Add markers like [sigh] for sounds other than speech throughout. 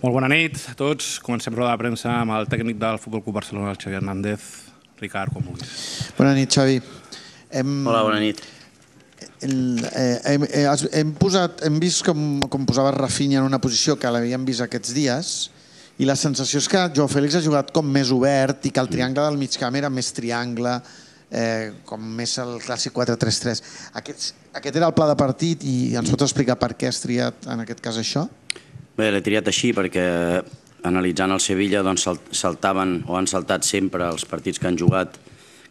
Molt bona nit a tots. Comencem roda de premsa amb el tècnic del Futbol Club Barcelona, el Xavi Hernández. Ricard, com vulguis. Bona nit, Xavi. Hem... Hola, bona nit. El, eh, hem, eh, hem, posat, hem vist com, com posava Rafinha en una posició que l'havíem vist aquests dies i la sensació és que Joao Fèlix ha jugat com més obert i que el triangle del camp era més triangle, eh, com més el clàssic 4-3-3. Aquest, aquest era el pla de partit i ens pots explicar per què has triat en aquest cas això? Bé, l'he triat així perquè analitzant el Sevilla doncs, saltaven o han saltat sempre els partits que han jugat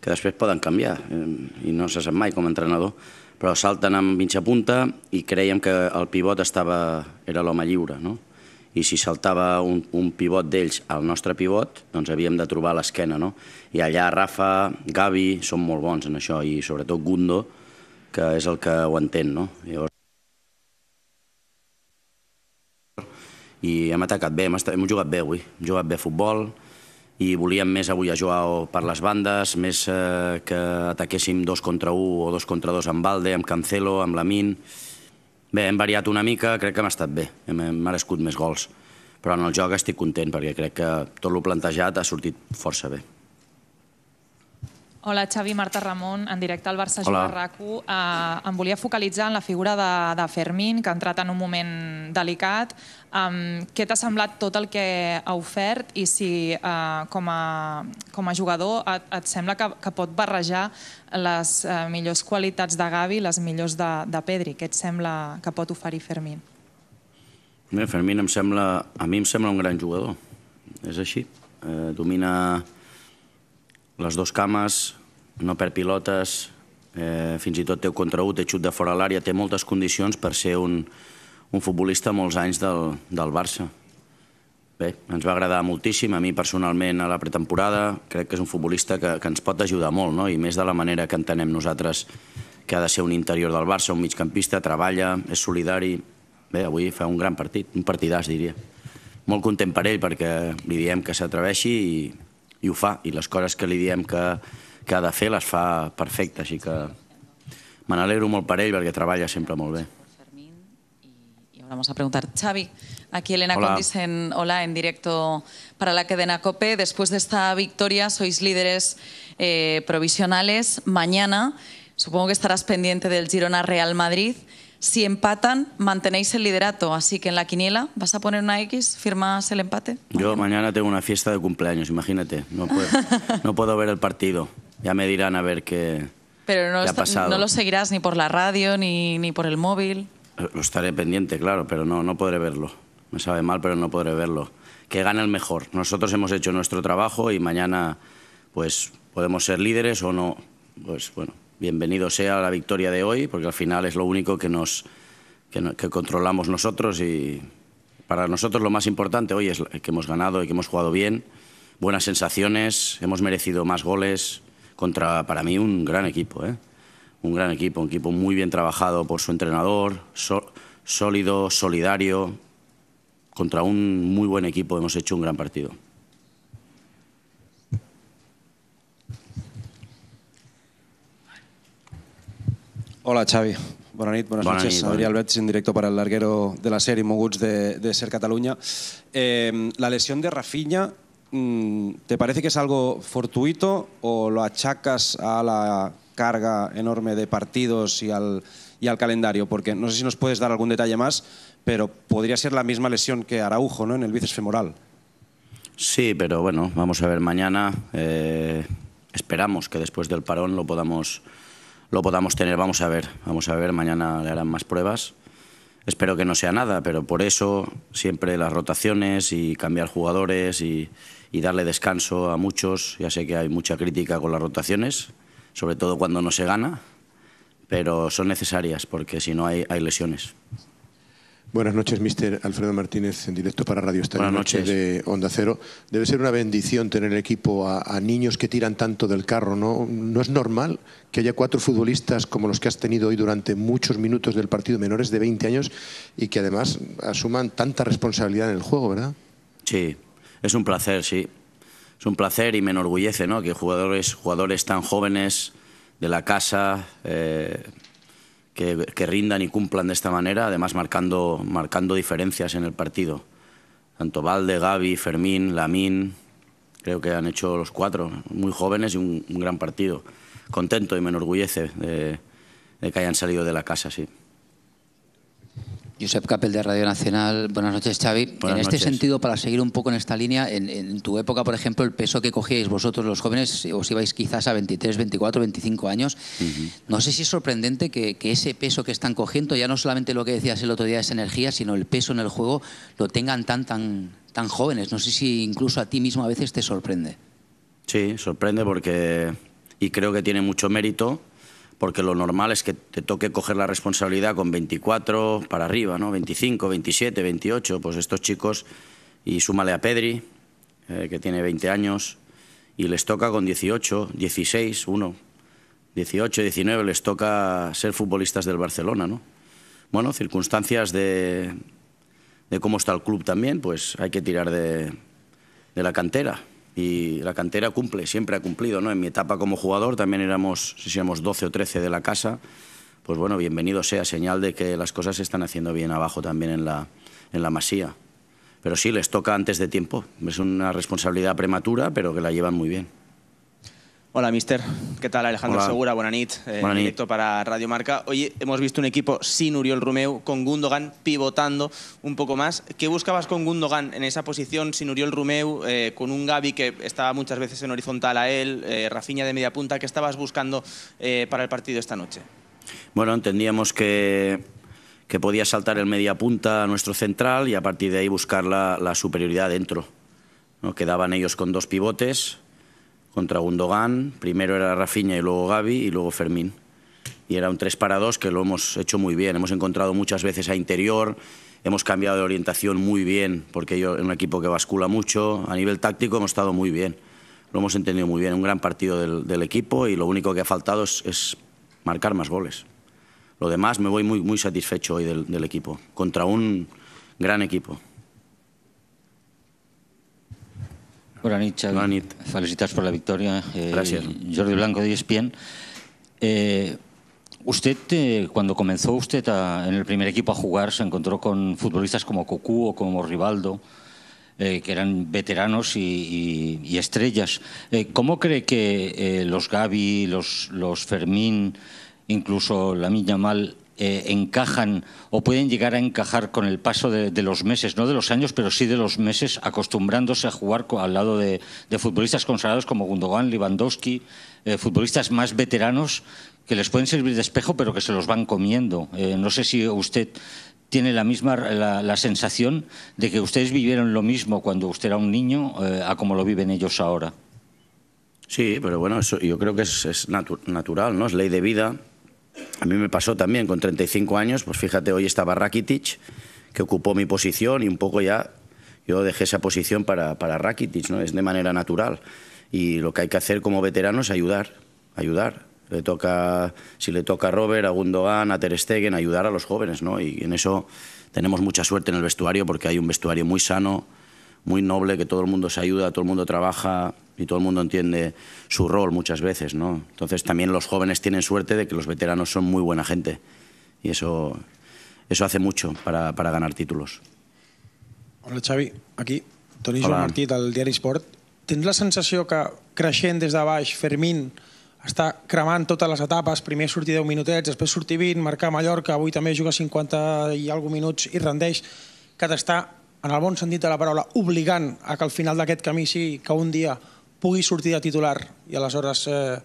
que després poden canviar eh, i no se sap mai com a entrenador però salten amb mitja punta i creiem que el pivot estava, era l'home lliure no? i si saltava un, un pivot d'ells al nostre pivot doncs havíem de trobar l'esquena no? i allà Rafa, Gavi són molt bons en això i sobretot Gundo que és el que ho entén no? i hem atacat bé, hem, estat, hem jugat bé avui, hem jugat bé a futbol i volíem més avui a jugar per les bandes, més eh, que ataquéssim dos contra un o dos contra dos amb Valde, amb Cancelo, amb Lamin. Bé, hem variat una mica, crec que hem estat bé, hem, hem merescut més gols. Però en el joc estic content perquè crec que tot lo plantejat ha sortit força bé. Hola, Xavi, Marta Ramon, en directe al Barça Hola. Eh, em volia focalitzar en la figura de, de Fermín, que ha entrat en un moment delicat. Um, què t'ha semblat tot el que ha ofert i si, uh, com, a, com a jugador, et, et sembla que, que pot barrejar les uh, millors qualitats de Gavi i les millors de, de Pedri? Què et sembla que pot oferir Fermín? Bé, Fermín em sembla, a mi em sembla un gran jugador. És així. Eh, domina les dues cames, no perd pilotes, eh, fins i tot té contra un, té xut de fora l'àrea, té moltes condicions per ser un, un futbolista molts anys del, del Barça. Bé, ens va agradar moltíssim, a mi personalment a la pretemporada, crec que és un futbolista que, que ens pot ajudar molt, no? i més de la manera que entenem nosaltres que ha de ser un interior del Barça, un migcampista, treballa, és solidari, bé, avui fa un gran partit, un partidàs, diria. Molt content per ell perquè li diem que s'atreveixi i, i ho fa, i les coses que li diem que, que ha de fer les fa perfecte, així que me n'alegro molt per ell perquè treballa sempre molt bé. I ara vamos a preguntar, Xavi, aquí Elena hola. Condis en Hola en directo para la cadena COPE. Después de esta victoria sois líderes eh, provisionales. Mañana supongo que estarás pendiente del Girona Real Madrid. Si empatan, mantenéis el liderato. Así que en la quiniela, ¿vas a poner una X? ¿Firmas el empate? Yo mañana tengo una fiesta de cumpleaños, imagínate. No puedo, [laughs] ver el partido. Ya me dirán a ver qué, Pero no, ha no lo seguirás ni por la radio, ni, ni por el móvil. Eh, lo estaré pendiente, claro, pero no, no podré verlo. Me sabe mal, pero no podré verlo. Que gane el mejor. Nosotros hemos hecho nuestro trabajo y mañana pues podemos ser líderes o no. Pues bueno, bienvenido sea la victoria de hoy, porque al final es lo único que nos controlamos nosotros y para nosotros lo más importante hoy es que hemos ganado y que hemos jugado bien, buenas sensaciones, hemos merecido más goles contra para mí un gran equipo, ¿eh? un gran equipo, un equipo muy bien trabajado por su entrenador, sólido, solidario, contra un muy buen equipo hemos hecho un gran partido. Hola Xavi, Buenas noches. en directo para el larguero de la serie Moguts de, Ser Cataluña. Eh, la lesión de Rafinha, mm, ¿te parece que es algo fortuito o lo achacas a la carga enorme de partidos y al, calendario? Porque no sé si nos puedes dar algún detalle más, pero podría ser la misma lesión que Araujo ¿no? en el bíceps femoral. Sí, pero bueno, vamos a ver mañana. Eh, esperamos que después del parón lo podamos lo podamos tener. Vamos a ver, vamos a ver, mañana le harán más pruebas. Espero que no sea nada, pero por eso siempre las rotaciones y cambiar jugadores y, darle descanso a muchos. Ya sé que hay mucha crítica con las rotaciones, sobre todo cuando no se gana, pero son necesarias porque si no hay lesiones. Buenas noches, Mr. Alfredo Martínez, en directo para Radio Estadio de Onda Cero. Debe ser una bendición tener el equipo a, niños que tiran tanto del carro, ¿no? ¿No es normal que haya cuatro futbolistas como los que has tenido hoy durante muchos minutos del partido, menores de 20 años, y que además asuman tanta responsabilidad en el juego, ¿verdad? Sí, es un placer, sí. Es un placer y me enorgullece, ¿no? Que jugadores, jugadores tan jóvenes de la casa... Eh, que, rindan y cumplan de esta manera, además marcando, marcando diferencias en el partido. Tanto Valde, Gaby, Fermín, Lamín, creo que han hecho los cuatro, muy jóvenes y un, gran partido. Contento y me enorgullece de, que hayan salido de la casa, sí. Josep Capel de Radio Nacional. Buenas noches, Xavi. en este sentido, para seguir un poco en esta línea, en, tu época, por ejemplo, el peso que cogíais vosotros los jóvenes, os ibais quizás a 23, 24, 25 años. No sé si es sorprendente que, ese peso que están cogiendo, ya no solamente lo que decías el otro día es energía, sino el peso en el juego, lo tengan tan, tan, tan jóvenes. No sé si incluso a ti mismo a veces te sorprende. Sí, sorprende porque... Y creo que tiene mucho mérito porque lo normal es que te toque coger la responsabilidad con 24 para arriba, ¿no? 25, 27, 28, pues estos chicos, y súmale a Pedri, eh, que tiene 20 años, y les toca con 18, 16, 1, 18, 19, les toca ser futbolistas del Barcelona, ¿no? Bueno, circunstancias de, de cómo está el club también, pues hay que tirar de, de la cantera y la cantera cumple, siempre ha cumplido, ¿no? En mi etapa como jugador también éramos, si 12 o 13 de la casa, pues bueno, bienvenido sea, señal de que las cosas se están haciendo bien abajo también en la, en la masía. Pero sí, les toca antes de tiempo, es una responsabilidad prematura, pero que la llevan muy bien. Hola, mister. ¿Qué tal, Alejandro Segura? Buenas noches. Eh, directo para Radio Marca. Hoy hemos visto un equipo sin Uriol Rumeu, con Gundogan pivotando un poco más. ¿Qué buscabas con Gundogan en esa posición sin Uriol Rumeu, eh, con un Gabi que estaba muchas veces en horizontal a él, eh, de media punta? ¿Qué estabas buscando eh, para el partido esta noche? Bueno, entendíamos que, que podía saltar el media punta a nuestro central y a partir de ahí buscar la, la superioridad dentro. ¿No? Quedaban ellos con dos pivotes contra Gundogan, primero era Rafiña y luego Gaby y luego Fermín. Y era un 3 para 2 que lo hemos hecho muy bien. Hemos encontrado muchas veces a interior, hemos cambiado de orientación muy bien, porque yo, es un equipo que bascula mucho. A nivel táctico hemos estado muy bien, lo hemos entendido muy bien. Un gran partido del, equipo y lo único que ha faltado es, marcar más goles. Lo demás me voy muy, muy satisfecho hoy del equipo, contra un gran equipo. Buenas noches. por la victoria. Eh, Gracias. Jordi Blanco de Espien. Eh, usted, eh, cuando comenzó usted en el primer equipo a jugar, se encontró con futbolistas como Cocu o como Rivaldo, que eran veteranos y, estrellas. ¿Cómo cree que los Gavi, los, los Fermín, incluso la Mal... Eh, encajan o pueden llegar a encajar con el paso de, los meses, no de los años, pero sí de los meses, acostumbrándose a jugar al lado de, futbolistas consagrados como Gundogan, Lewandowski, eh, futbolistas más veteranos que les pueden servir de espejo, pero que se los van comiendo. Eh, no sé si usted tiene la misma la, sensación de que ustedes vivieron lo mismo cuando usted era un niño a como lo viven ellos ahora. Sí, pero bueno, yo creo que es, natural, ¿no? Es ley de vida a mí me pasó también con 35 años, pues fíjate, hoy estaba Rakitic, que ocupó mi posición y un poco ya yo dejé esa posición para, para Rakitic, ¿no? Es de manera natural. Y lo que hay que hacer como veterano es ayudar, ayudar. Le toca, si le toca a Robert, a Gundogan, a Ter Stegen, ayudar a los jóvenes, ¿no? Y en eso tenemos mucha suerte en el vestuario porque hay un vestuario muy sano, muy noble, que todo el mundo se ayuda, todo el mundo trabaja y todo el mundo entiende su rol muchas veces, ¿no? Entonces también los jóvenes tienen suerte de que los veteranos son muy buena gente y eso, eso hace mucho para, para ganar títulos. Hola Xavi, aquí Toni Joan Martí del diari Sport. Tens la sensació que creixent des de baix, Fermín està cremant totes les etapes, primer sortir 10 minutets, després sortir 20, marcar Mallorca, avui també juga 50 i alguna minuts i rendeix, que t'està en el bon sentit de la paraula, obligant a que al final d'aquest camí sí que un dia pugui sortir de titular i aleshores eh,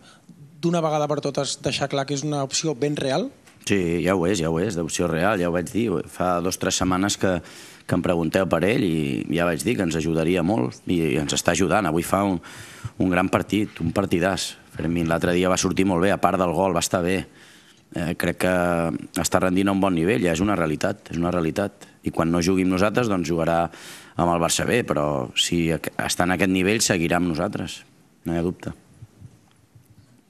d'una vegada per totes deixar clar que és una opció ben real? Sí, ja ho és, ja ho és, d'opció real, ja ho vaig dir. Fa dues o tres setmanes que, que em pregunteu per ell i ja vaig dir que ens ajudaria molt i ens està ajudant. Avui fa un, un gran partit, un partidàs. Fermín l'altre dia va sortir molt bé, a part del gol, va estar bé. Eh, crec que està rendint a un bon nivell, ja és una realitat, és una realitat. Y cuando no juguemos nosotros, donde jugará a el Barça B, Pero si están en aquel nivel, seguirán nos atrás no hay duda.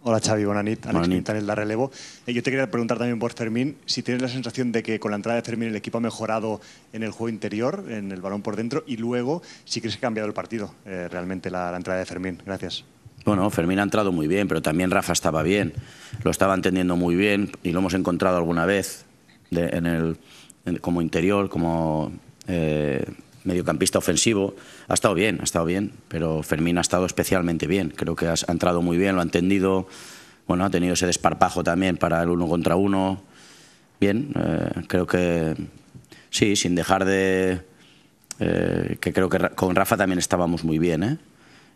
Hola Xavi, buenas noches. Alex en de Relevo. Eh, yo te quería preguntar también por Fermín, si tienes la sensación de que con la entrada de Fermín el equipo ha mejorado en el juego interior, en el balón por dentro, y luego si crees que ha cambiado el partido eh, realmente la, entrada de Fermín. Gracias. Bueno, Fermín ha entrado muy bien, pero también Rafa estaba bien, lo estaba entendiendo muy bien y lo hemos encontrado alguna vez en el como interior, como eh, mediocampista ofensivo. Ha estado bien, ha estado bien, pero Fermín ha estado especialmente bien. Creo que ha entrado muy bien, lo ha entendido. Bueno, ha tenido ese desparpajo también para el uno contra uno. Bien, eh, creo que sí, sin dejar de... Eh, que creo que con Rafa también estábamos muy bien,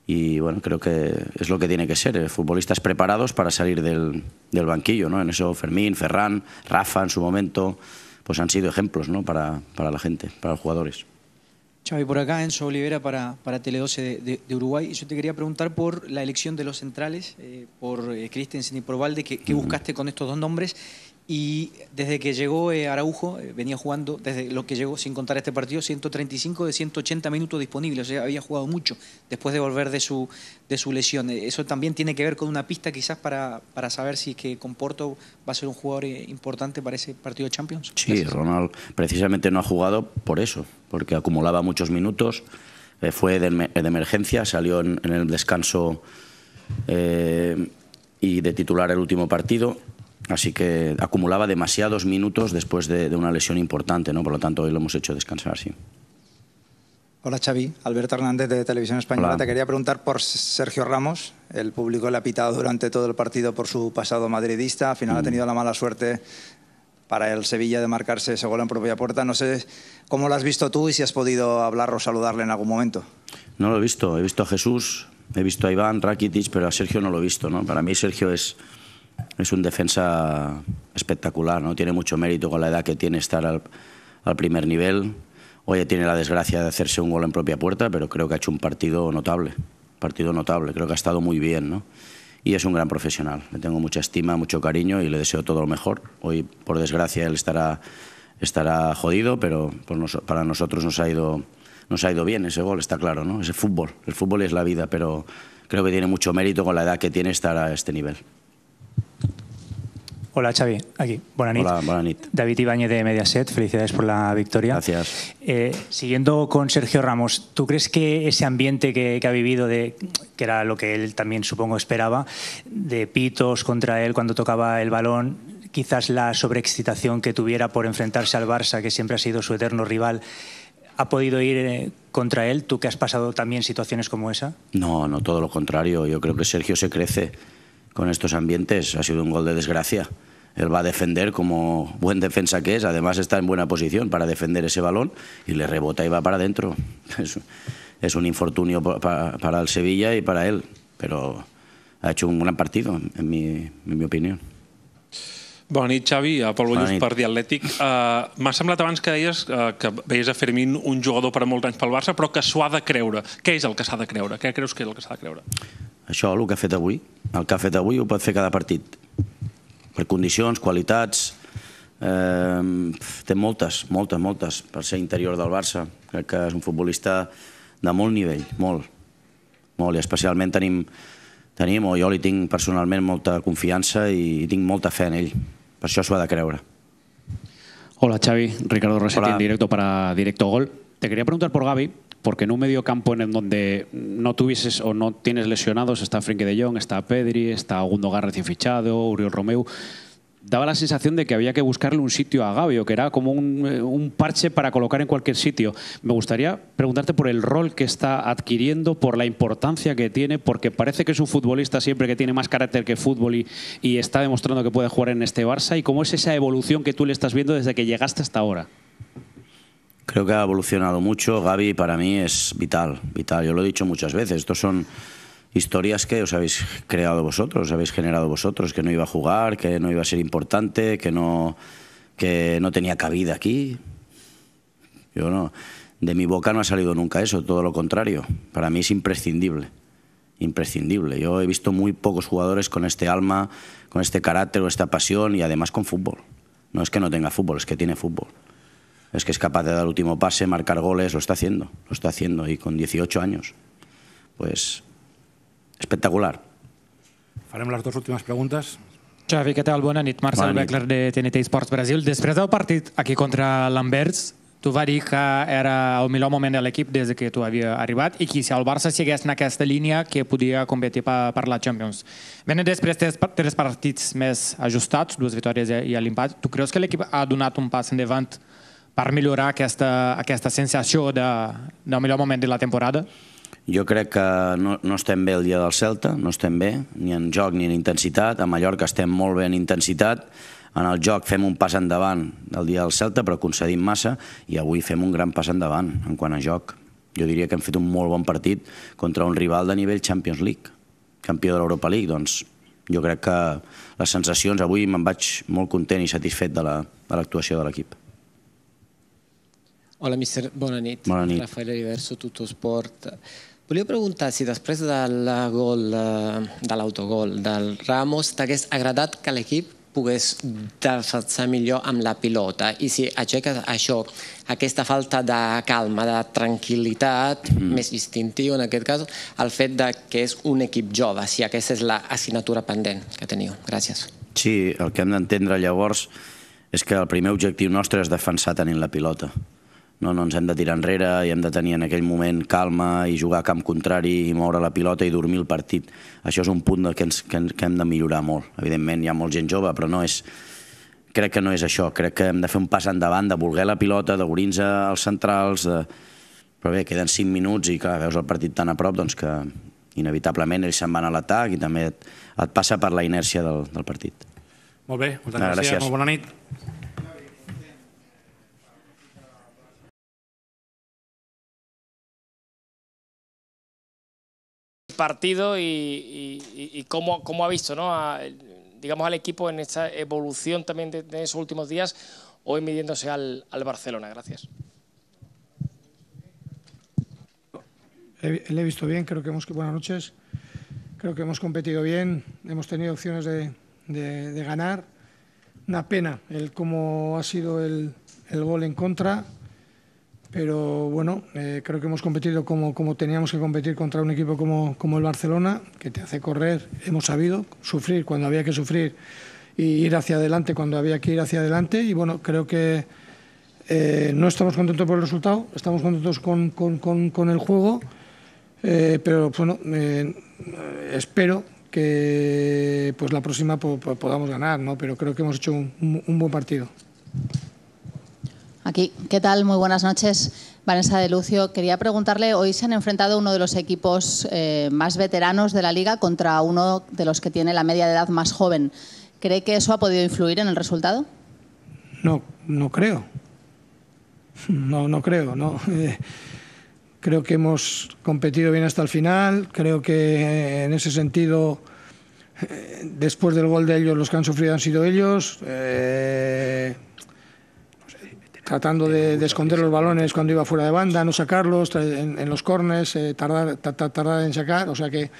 y bueno, creo que es lo que tiene que ser, futbolistas preparados para salir del, del banquillo, ¿no? En eso Fermín, Ferran, Rafa en su momento, pues han sido ejemplos ¿no? para, para la gente, para los jugadores. Chavi por acá Enzo Olivera para, para Tele12 de, de, Uruguay. Yo te quería preguntar por la elección de los centrales, eh, por eh, Christensen y por Valde, que, buscaste con estos dos nombres y desde que llegó eh, Araujo, eh, venía jugando, desde lo que llegó, sin contar este partido, 135 de 180 minutos disponibles, o sea, había jugado mucho después de volver de su, de su lesión. Eh, eso también tiene que ver con una pista quizás para, para saber si es que Porto va a ser un jugador importante para ese partido de Champions. Sí, Ronald precisamente no ha jugado por eso, porque acumulaba muchos minutos, fue de, emergencia, salió en, en el descanso y de titular el último partido Así que acumulaba demasiados minutos después de, una lesión importante, ¿no? Por lo tanto, hoy lo hemos hecho descansar, sí. Hola Xavi, Alberto Hernández de Televisión Española. Te quería preguntar por Sergio Ramos. El público le ha pitado durante todo el partido por su pasado madridista. Al final ha mm. tenido la mala suerte para el Sevilla de marcarse ese gol en propia puerta. No sé cómo lo has visto tú y si has podido hablar o saludarle en algún momento. No lo he visto. He visto a Jesús, he visto a Iván Rakitic, pero a Sergio no lo he visto. ¿no? Para mí Sergio es es un defensa espectacular, ¿no? Tiene mucho mérito con la edad que tiene estar al, primer nivel. Hoy tiene la desgracia de hacerse un gol en propia puerta, pero creo que ha hecho un partido notable, partido notable. Creo que ha estado muy bien, y es un gran profesional. Le tengo mucha estima, mucho cariño y le deseo todo lo mejor. Hoy, por desgracia, él estará, estará jodido, pero para nosotros nos ha, ido, nos ha ido bien ese gol, está claro, ¿no? Es fútbol, el fútbol es la vida, pero creo que tiene mucho mérito con la edad que tiene estar a este nivel. Hola Xavi, aquí. Buenas David Ibáñez de Mediaset, felicidades por la victoria. Gracias. Eh, siguiendo con Sergio Ramos, ¿tú crees que ese ambiente que, ha vivido, que era lo que él también supongo esperaba, de pitos contra él cuando tocaba el balón, quizás la sobreexcitación que tuviera por enfrentarse al Barça, que siempre ha sido su eterno rival, ha podido ir eh, contra él? ¿Tú que has pasado también situaciones como esa? No, no, todo lo contrario. Yo creo que Sergio se crece con estos ambientes. Ha sido un gol de desgracia él va a defender como buen defensa que es, además está en buena posición para defender ese balón y le rebota y va para adentro. [laughs] Es, es un infortunio para, para el Sevilla y para él, pero ha hecho un gran partido, en mi, en mi opinió. Bona nit, Xavi. Pol Bollos per The Uh, M'ha semblat abans que deies uh, que veies a Fermín un jugador per a molts anys pel Barça, però que s'ho ha de creure. Què és el que s'ha de creure? Què creus que és el que s'ha de creure? Això, el que ha fet avui. El que ha fet avui ho pot fer cada partit per condicions, qualitats, eh, té moltes, moltes, moltes per ser interior del Barça. Crec que és un futbolista de molt nivell, molt, molt. I especialment tenim, tenim o jo li tinc personalment molta confiança i, tinc molta fe en ell. Per això s'ho ha de creure. Hola Xavi, Ricardo Rossetti en directo para Directo Gol. Te quería preguntar por Gaby, porque en un campo en el donde no tuvieses o no tienes lesionados, está Frenkie de Jong, está Pedri, está Gundogan recién fichado, Uriel Romeu, daba la sensación de que había que buscarle un sitio a Gabio, que era como eh, un, parche para colocar en cualquier sitio. Me gustaría preguntarte por el rol que está adquiriendo, por la importancia que tiene, porque parece que es un futbolista siempre que tiene más carácter que fútbol y está demostrando que puede jugar en este Barça, y cómo es esa evolución que tú le estás viendo desde que llegaste hasta ahora. Creo que ha evolucionado mucho. Gaby para mí es vital, vital. Yo lo he dicho muchas veces. Estos son historias que os habéis creado vosotros, os habéis generado vosotros, que no iba a jugar, que no iba a ser importante, que no, que no tenía cabida aquí. Yo no. De mi boca no ha salido nunca eso, todo lo contrario. Para mí es imprescindible. Imprescindible. Yo he visto muy pocos jugadores con este alma, con este carácter, con esta pasión y además con fútbol. No es que no tenga fútbol, es que tiene fútbol. es que es capaz de dar el último pase, marcar goles, lo está haciendo, lo está haciendo y con 18 años. Pues espectacular. Farem les dues últimes preguntes. Xavi, què tal? Bona nit. Marcel Beckler de TNT Sports Brasil. Després del partit aquí contra l'Anvers, tu vas dir que era el millor moment de l'equip des que tu havia arribat i que si el Barça sigués en aquesta línia que podia competir per, per la Champions. Venen després tres, tres partits més ajustats, dues victòries i l'impat. Tu creus que l'equip ha donat un pas endavant davant per millorar aquesta, aquesta sensació de, del millor moment de la temporada? Jo crec que no, no estem bé el dia del Celta, no estem bé, ni en joc ni en intensitat. A Mallorca estem molt bé en intensitat, en el joc fem un pas endavant el dia del Celta, però concedim massa, i avui fem un gran pas endavant en quant a joc. Jo diria que hem fet un molt bon partit contra un rival de nivell Champions League, campió de l'Europa League, doncs jo crec que les sensacions, avui me'n vaig molt content i satisfet de l'actuació la, de l'equip. Hola mister, Bona nit. Rafael Riverso, Tutto Sport. Volia preguntar-si, després del gol, de l'autogol del Ramos, t'hagués agradat que l'equip pogués defensar millor amb la pilota i si aixeques això, aquesta falta de calma, de tranquil·litat, mm. més instintiu en aquest cas, el fet de que és un equip jove, si aquesta és l'assignatura pendent que teniu. Gràcies. Sí, el que hem d'entendre llavors és que el primer objectiu nostre és defensar tenint la pilota no, no ens hem de tirar enrere i hem de tenir en aquell moment calma i jugar a camp contrari i moure la pilota i dormir el partit. Això és un punt que, ens, que, que hem de millorar molt. Evidentment, hi ha molt gent jove, però no és, crec que no és això. Crec que hem de fer un pas endavant, de voler la pilota, de dobrir als centrals, de... però bé, queden 5 minuts i clar, veus el partit tan a prop doncs que inevitablement ells se'n van a l'atac i també et, et passa per la inèrcia del, del partit. Molt bé, moltes gràcies. gràcies. Molt bona nit. partido y, y, y cómo, ha visto, ¿no? digamos, al equipo en esta evolución también de, esos últimos días, hoy midiéndose al, al Barcelona. Gracias. Le he visto bien, creo que hemos... Buenas noches. Creo que hemos competido bien, hemos tenido opciones de, ganar. Una pena el cómo ha sido el, el gol en contra pero bueno, eh, creo que hemos competido como, teníamos que competir contra un equipo como, como el Barcelona, que te hace correr, hemos sabido sufrir cuando había que sufrir y ir hacia adelante cuando había que ir hacia adelante y bueno, creo que eh, no estamos contentos por el resultado, estamos contentos con, el juego, eh, pero bueno, espero que pues la próxima podamos ganar, ¿no? pero creo que hemos hecho un buen partido. Aquí, ¿qué tal? Muy buenas noches. Vanessa de Lucio, quería preguntarle, hoy se han enfrentado uno de los equipos eh, más veteranos de la liga contra uno de los que tiene la media de edad más joven. ¿Cree que eso ha podido influir en el resultado? No, no creo. No, no creo, no. Eh, creo que hemos competido bien hasta el final, creo que eh, en ese sentido después del gol de ellos, los que han sufrido han sido ellos. Eh, tratando de, esconder los balones cuando iba fuera de banda, no sacarlos en, los cornes, eh, tardar, en sacar. O sea que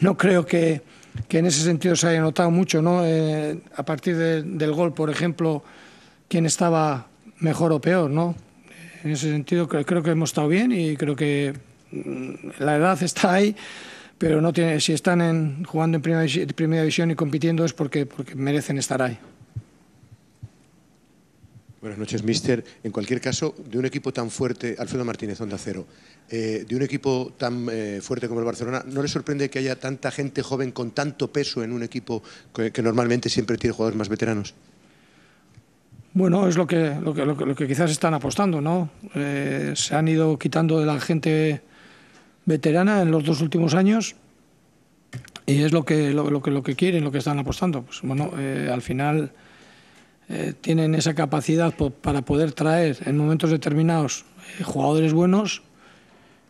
no creo que, en ese sentido se haya notado mucho. ¿no? Eh, a partir del gol, por ejemplo, quién estaba mejor o peor. ¿no? En ese sentido creo, que hemos estado bien y creo que mm, la edad está ahí pero no tiene, si están en, jugando en primera, primera división y compitiendo es porque merecen estar ahí. Buenas noches, mister. En cualquier caso, de un equipo tan fuerte, Alfredo Martínez, Onda Cero, eh, de un equipo tan eh, fuerte como el Barcelona, ¿no le sorprende que haya tanta gente joven con tanto peso en un equipo que, normalmente siempre tiene jugadores más veteranos? Bueno, es lo que, lo que, lo que, quizás están apostando, ¿no? Eh, se han ido quitando de la gente veterana en los dos últimos años y es lo que, lo, que, lo que quieren, lo que están apostando. Pues bueno, al final eh, tienen esa capacidad para poder traer en momentos determinados eh, jugadores buenos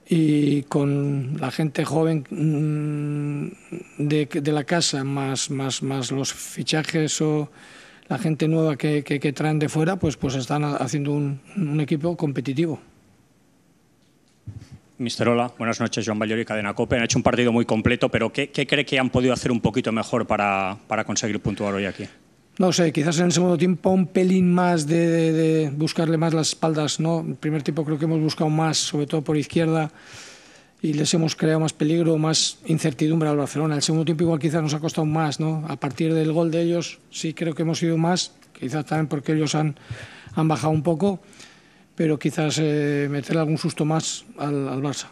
y con la gente joven mm, de, la casa, más, más, más los fichajes o la gente nueva que, traen de fuera, pues, pues están haciendo un, equipo competitivo. Mister Ola, buenas noches. Joan y Cadena Cope. Han hecho un partido muy completo, pero ¿qué, cree que han podido hacer un poquito mejor para, para conseguir puntuar hoy aquí? no sé, quizás en el segundo tiempo un pelín más de, buscarle más las espaldas, ¿no? El primer tiempo creo que hemos buscado más, sobre todo por izquierda, y les hemos creado más peligro, más incertidumbre al Barcelona. El segundo tiempo igual quizás nos ha costado más, ¿no? A partir del gol de ellos sí creo que hemos ido más, quizás también porque ellos han, han bajado un poco, pero quizás eh, meter algún susto más al, al Barça.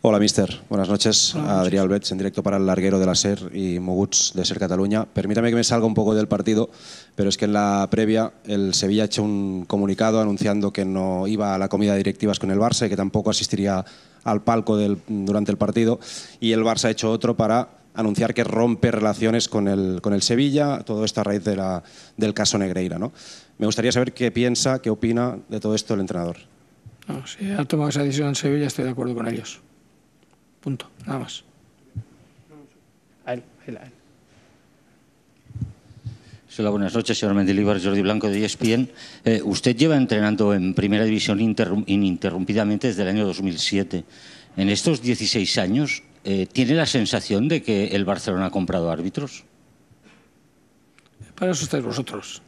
Hola, mister. Buenas noches. Adrián Albets, en directo para el larguero de la SER y Moguts de SER Cataluña. Permítame que me salga un poco del partido, pero es que en la previa el Sevilla ha hecho un comunicado anunciando que no iba a la comida directivas con el Barça y que tampoco asistiría al palco durante el partido. Y el Barça ha hecho otro para anunciar que rompe relaciones con el, con el Sevilla, todo esto a raíz del caso Negreira. ¿no? Me gustaría saber qué piensa, qué opina de todo esto el entrenador. si ha tomado esa decisión en Sevilla, estoy de acuerdo con ellos. Punto, nada más. A él, a él, a él. Hola, buenas noches, señor Mendilibar, Jordi Blanco de ESPN. Eh, usted lleva entrenando en primera división ininterrumpidamente desde el año 2007. En estos 16 años, eh, ¿tiene la sensación de que el Barcelona ha comprado árbitros? Para eso estáis vosotros.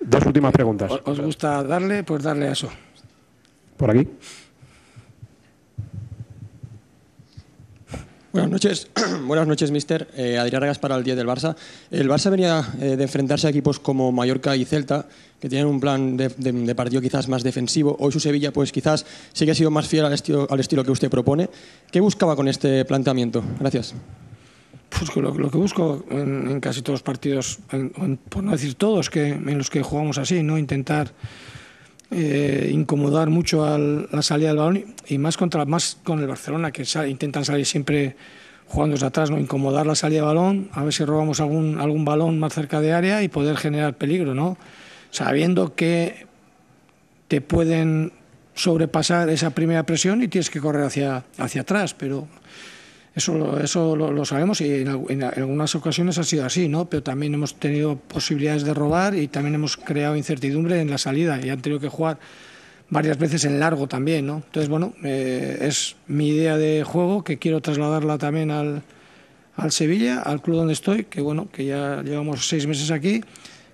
Dos últimas preguntas. ¿Os gusta darle? Pues darle a eso. Por aquí. Buenas noches, [clears throat] buenas noches, mister. Eh, Adrián para el 10 del Barça. El Barça venía eh, de enfrentarse a equipos como Mallorca y Celta, que tienen un plan de, partido quizás más defensivo. Hoy su Sevilla, pues quizás sí que ha sido más fiel al estilo, al estilo que usted propone. ¿Qué buscaba con este planteamiento? Gracias. Pues lo, que busco en, casi todos los partidos, por no decir todos, que, en los que jugamos así, no intentar eh, incomodar mucho a la salida del balón y más contra más con el Barcelona que intentan salir siempre jugando atrás, no incomodar la salida de balón, a ver si robamos algún algún balón más cerca de área y poder generar peligro, ¿no? Sabiendo que te pueden sobrepasar esa primera presión y tienes que correr hacia hacia atrás, pero eso, eso lo, sabemos y en, algunas ocasiones ha sido así, ¿no? Pero también hemos tenido posibilidades de robar y también hemos creado incertidumbre en la salida y han tenido que jugar varias veces en largo también, ¿no? Entonces, bueno, eh, es mi idea de juego que quiero trasladarla también al, al Sevilla, al club donde estoy, que bueno, que ya llevamos seis meses aquí,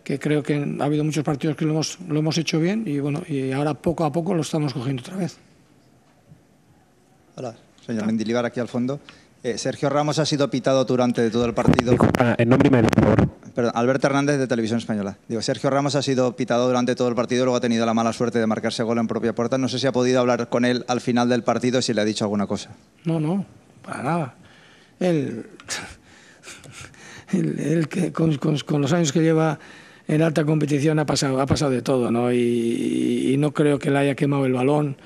que creo que ha habido muchos partidos que lo hemos, lo hemos hecho bien y bueno, y ahora poco a poco lo estamos cogiendo otra vez. Hola, señor Mendilibar, aquí al fondo. Eh, Sergio Ramos ha sido pitado durante todo el partido. En nombre de Perdón, Alberto Hernández de Televisión Española. Digo, Sergio Ramos ha sido pitado durante todo el partido, luego ha tenido la mala suerte de marcarse gol en propia puerta. No sé si ha podido hablar con él al final del partido, si le ha dicho alguna cosa. No, no, para nada. Él, [laughs] él, que con, los años que lleva en alta competición ha pasado, ha pasado de todo, ¿no? Y, no creo que le haya quemado el balón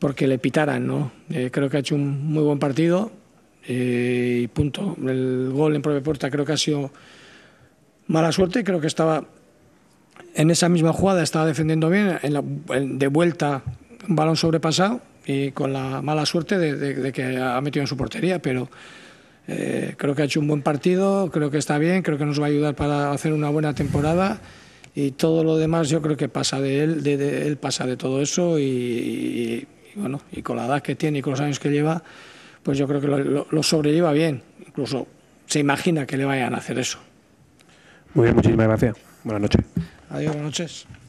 porque le pitaran, ¿no? Eh, creo que ha hecho un muy buen partido eh, y punto. El gol en propia puerta creo que ha sido mala suerte, creo que estaba en esa misma jugada, estaba defendiendo bien, de vuelta un balón sobrepasado y con la mala suerte de, que ha metido en su portería, pero eh, creo que ha hecho un buen partido, creo que está bien, creo que nos va a ayudar para hacer una buena temporada y todo lo demás yo creo que pasa de él, de, él pasa de todo eso y, y bueno, y con la edad que tiene y con los años que lleva pues yo creo que lo, sobrelleva bien. Incluso se imagina que le vayan a hacer eso. Muy bien, muchísimas gracias. Buenas noches. Adiós, buenas noches.